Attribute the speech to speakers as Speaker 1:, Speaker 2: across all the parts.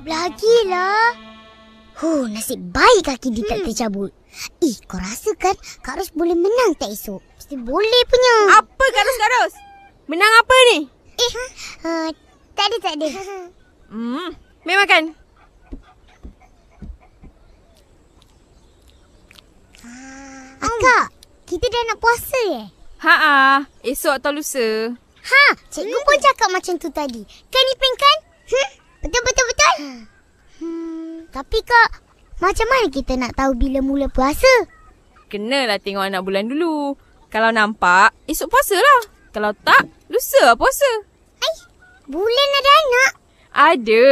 Speaker 1: hidup lagi lah. Huh, nasib baik kaki dia tak hmm. tercabut. Eh, kau rasa kan Kak Ros boleh menang tak esok? Mesti boleh punya. Apa Kak Ros, Kak Ros? Menang apa ni? Eh, uh, tak ada, tak ada. Hmm, main makan. Ah, akak, kita dah nak puasa ya? Haa, esok atau lusa. Ha, cikgu hmm. pun cakap macam tu tadi. Kan ni kan? Hmm, betul-betul betul? Hmm. Tapi kak, macam mana kita nak tahu bila mula puasa? Kenalah tengok anak bulan dulu. Kalau nampak, esok puasa lah. Kalau tak, lusa lah puasa. Ay, bulan ada anak? Ada.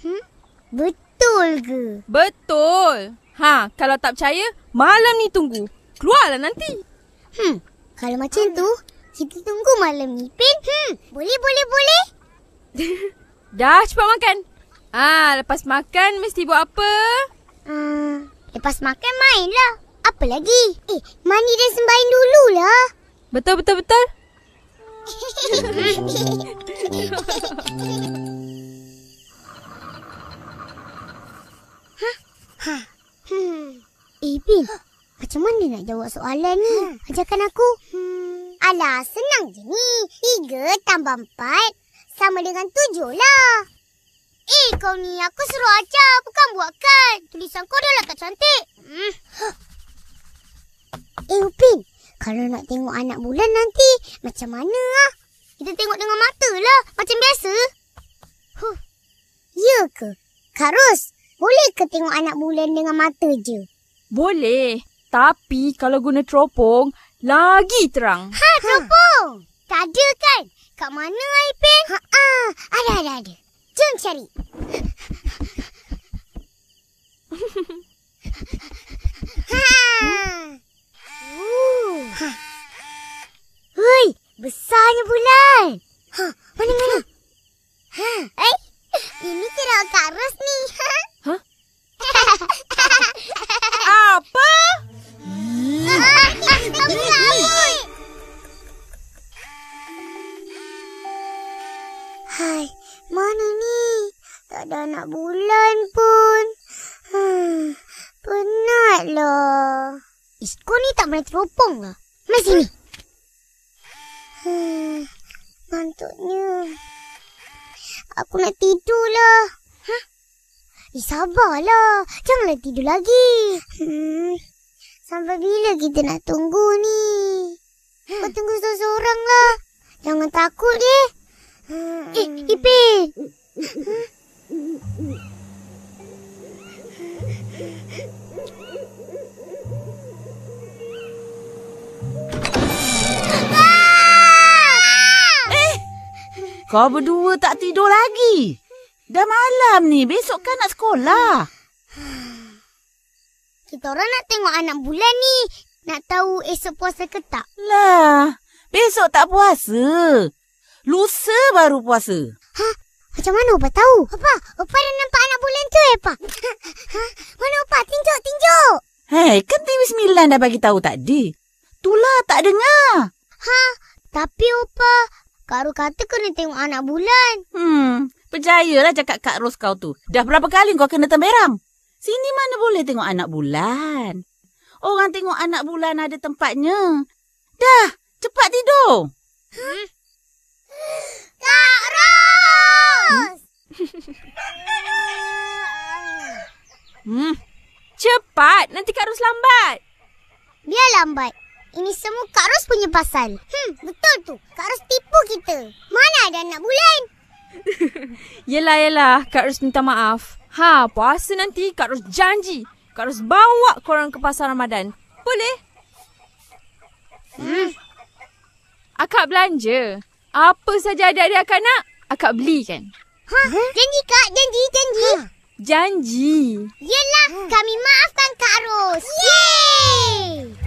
Speaker 1: Hmm? Betul ke? Betul. Ha, kalau tak percaya, malam ni tunggu. Keluarlah nanti. Hmm, kalau macam tu, kita tunggu malam ni, Pin. Hmm, boleh, boleh, boleh. Dah, cepat makan. Ah, lepas makan mesti buat apa? Hmm, lepas makan mainlah. Apa lagi? Eh, mandi dan sembahyang dululah. Betul betul betul. Ha. Hmm. Ipin, macam mana nak jawab soalan ni? Hmm. Ajarkan aku. Hmm. Alah, senang je ni. Tiga tambah empat sama dengan tujuh lah. Eh kau ni, aku suruh aja bukan buatkan. Tulisan kau dah lah tak cantik. Hmm. Eh Upin, kalau nak tengok anak bulan nanti, macam mana lah? Kita tengok dengan mata lah, macam biasa. Huh. Ya ke? Kak Ros, boleh ke tengok anak bulan dengan mata je? Boleh. Tapi kalau guna teropong, lagi terang. Ha, teropong. Ha. Tak ada kan? Kat mana, Aipin? Ha, ha. Ada, ada, ada mencari. Hui, ha. besarnya bulan. Ha, mana mana? Ha, ha. eh, ini cerah karus ni. Ha. tak ada anak bulan pun. Hmm, ah, penatlah. Ish, kau ni tak boleh teropong lah. Mari sini. Hmm, ah, mantuknya. Aku nak tidur lah. Hah? Ih, sabarlah. Janganlah tidur lagi. Hmm, sampai bila kita nak tunggu ni? Eh! Kau berdua tak tidur lagi. Dah malam ni. Besok kan nak sekolah. Kita orang nak tengok anak bulan ni. Nak tahu esok puasa ke tak? Lah. Besok tak puasa. Lusa baru puasa. Ha? Macam mana Opa tahu? Opa, Opa dah nampak anak bulan tu, Eh Ha? Eh, kan TV9 dah bagi tahu tadi. Itulah tak dengar. Ha, tapi opa, Kak Ros kata kena tengok anak bulan. Hmm, percayalah cakap Kak Ros kau tu. Dah berapa kali kau kena temeram? Sini mana boleh tengok anak bulan? Orang tengok anak bulan ada tempatnya. Dah, cepat tidur. Hmm? Kak Ros! hmm. Cepat, nanti Kak Ros lambat. Biar lambat. Ini semua Kak Ros punya pasal. Hmm, betul tu. Kak Ros tipu kita. Mana ada anak bulan? yelah, yelah. Kak Ros minta maaf. Ha, puasa nanti Kak Ros janji. Kak Ros bawa korang ke pasar Ramadan. Boleh? Hmm. Akak belanja. Apa saja ada-ada akak nak, akak beli kan? Ha, janji Kak, janji, janji. Ha janji. Yelah, kami maafkan Kak Ros. Yeay!